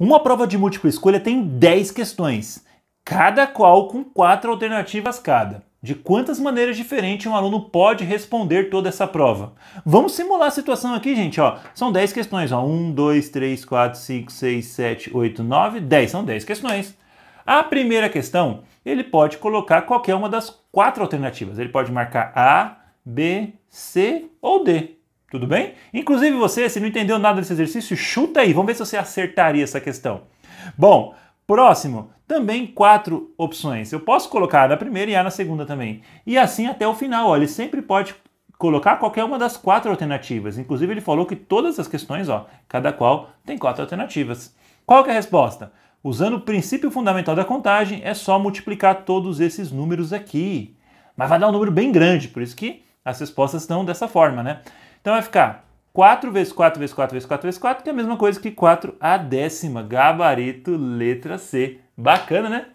Uma prova de múltipla escolha tem 10 questões, cada qual com 4 alternativas cada. De quantas maneiras diferentes um aluno pode responder toda essa prova? Vamos simular a situação aqui, gente. Ó, são 10 questões. Ó. 1, 2, 3, 4, 5, 6, 7, 8, 9, 10. São 10 questões. A primeira questão, ele pode colocar qualquer uma das quatro alternativas. Ele pode marcar A, B, C ou D. Tudo bem? Inclusive você, se não entendeu nada desse exercício, chuta aí, vamos ver se você acertaria essa questão. Bom, próximo, também quatro opções. Eu posso colocar na primeira e A na segunda também. E assim até o final, ó, ele sempre pode colocar qualquer uma das quatro alternativas. Inclusive ele falou que todas as questões, ó, cada qual tem quatro alternativas. Qual é a resposta? Usando o princípio fundamental da contagem, é só multiplicar todos esses números aqui. Mas vai dar um número bem grande, por isso que as respostas estão dessa forma, né? Então vai ficar 4 vezes 4 vezes 4 vezes 4 vezes 4, que é a mesma coisa que 4 a décima. Gabarito letra C. Bacana, né?